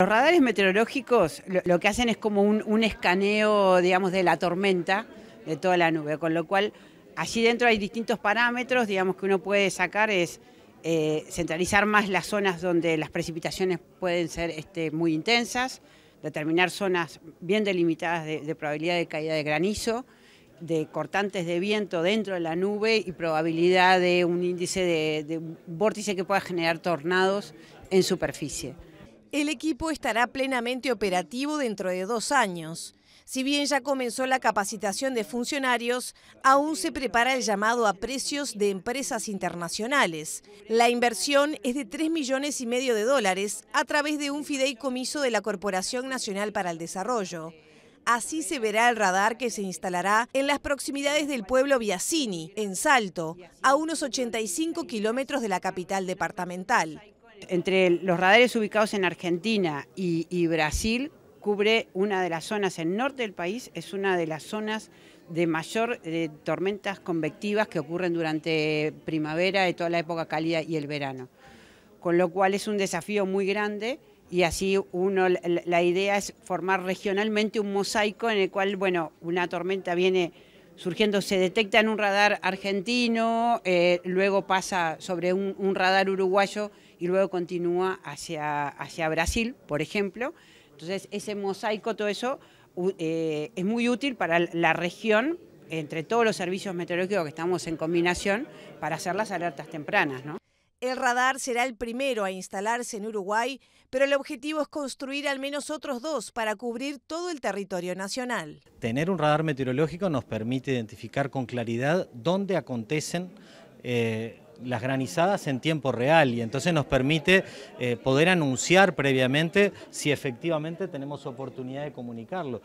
Los radares meteorológicos lo, que hacen es como un, escaneo, digamos, de la tormenta, de toda la nube, con lo cual allí dentro hay distintos parámetros, digamos, que uno puede sacar es eh, centralizar más las zonas donde las precipitaciones pueden ser este, muy intensas, determinar zonas bien delimitadas de, probabilidad de caída de granizo, de cortantes de viento dentro de la nube y probabilidad de un índice de vórtice que pueda generar tornados en superficie. El equipo estará plenamente operativo dentro de dos años. Si bien ya comenzó la capacitación de funcionarios, aún se prepara el llamado a precios de empresas internacionales. La inversión es de 3 millones y medio de dólares a través de un fideicomiso de la Corporación Nacional para el Desarrollo. Así se verá el radar que se instalará en las proximidades del pueblo Viasini, en Salto, a unos 85 kilómetros de la capital departamental entre los radares ubicados en Argentina y, Brasil, cubre una de las zonas, el norte del país es una de las zonas de mayor eh, tormentas convectivas que ocurren durante primavera, de toda la época cálida y el verano. Con lo cual es un desafío muy grande y así uno la idea es formar regionalmente un mosaico en el cual, bueno, una tormenta viene surgiendo, se detecta en un radar argentino, eh, luego pasa sobre un, radar uruguayo y luego continúa hacia, hacia Brasil, por ejemplo. Entonces, ese mosaico, todo eso, eh, es muy útil para la región, entre todos los servicios meteorológicos que estamos en combinación, para hacer las alertas tempranas. ¿no? El radar será el primero a instalarse en Uruguay, pero el objetivo es construir al menos otros dos para cubrir todo el territorio nacional. Tener un radar meteorológico nos permite identificar con claridad dónde acontecen eh, las granizadas en tiempo real y entonces nos permite eh, poder anunciar previamente si efectivamente tenemos oportunidad de comunicarlo.